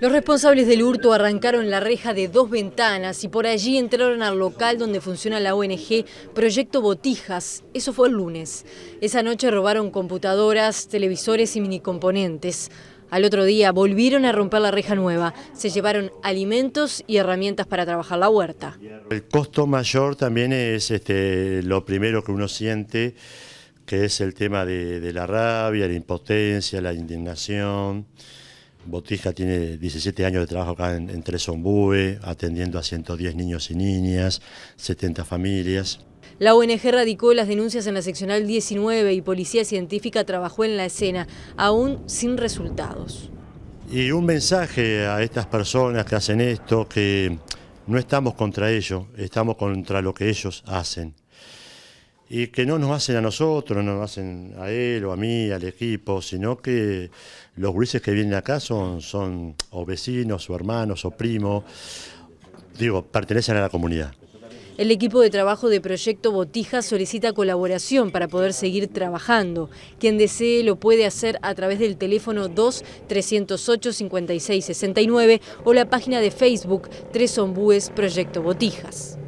Los responsables del hurto arrancaron la reja de dos ventanas y por allí entraron al local donde funciona la ONG Proyecto Botijas. Eso fue el lunes. Esa noche robaron computadoras, televisores y minicomponentes. Al otro día volvieron a romper la reja nueva. Se llevaron alimentos y herramientas para trabajar la huerta. El costo mayor también es este, lo primero que uno siente, que es el tema de la rabia, la impotencia, la indignación. Botija tiene 17 años de trabajo acá en, atendiendo a 110 niños y niñas, 70 familias. La ONG radicó las denuncias en la seccional 19 y Policía Científica trabajó en la escena, aún sin resultados. Y un mensaje a estas personas que hacen esto, que no estamos contra ellos, estamos contra lo que ellos hacen y que no nos hacen a nosotros, no nos hacen a él o a mí, al equipo, sino que los grises que vienen acá son, son o vecinos, o hermanos, o primos, digo, pertenecen a la comunidad. El equipo de trabajo de Proyecto Botijas solicita colaboración para poder seguir trabajando. Quien desee lo puede hacer a través del teléfono 2-308-5669 o la página de Facebook Tres Ombúes Proyecto Botijas.